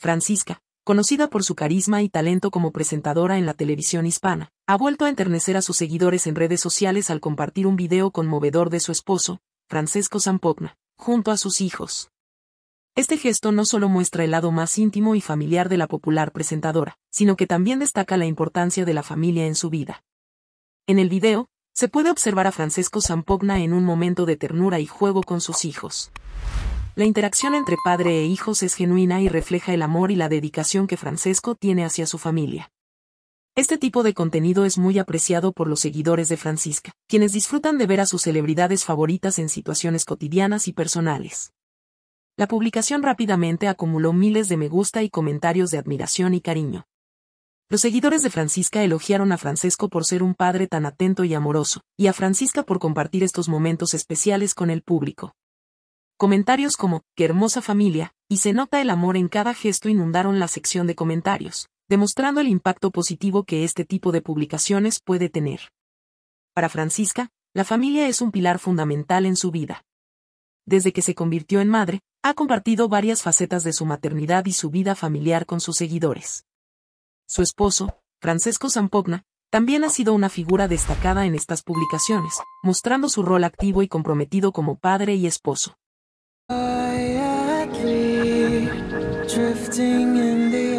Francisca, conocida por su carisma y talento como presentadora en la televisión hispana, ha vuelto a enternecer a sus seguidores en redes sociales al compartir un video conmovedor de su esposo, Francisco Zampogna, junto a sus hijos. Este gesto no solo muestra el lado más íntimo y familiar de la popular presentadora, sino que también destaca la importancia de la familia en su vida. En el video, se puede observar a Francisco Zampogna en un momento de ternura y juego con sus hijos. La interacción entre padre e hijos es genuina y refleja el amor y la dedicación que Francesco tiene hacia su familia. Este tipo de contenido es muy apreciado por los seguidores de Francisca, quienes disfrutan de ver a sus celebridades favoritas en situaciones cotidianas y personales. La publicación rápidamente acumuló miles de me gusta y comentarios de admiración y cariño. Los seguidores de Francisca elogiaron a Francesco por ser un padre tan atento y amoroso, y a Francisca por compartir estos momentos especiales con el público. Comentarios como, qué hermosa familia, y se nota el amor en cada gesto inundaron la sección de comentarios, demostrando el impacto positivo que este tipo de publicaciones puede tener. Para Francisca, la familia es un pilar fundamental en su vida. Desde que se convirtió en madre, ha compartido varias facetas de su maternidad y su vida familiar con sus seguidores. Su esposo, Francesco Zampogna, también ha sido una figura destacada en estas publicaciones, mostrando su rol activo y comprometido como padre y esposo. drifting in the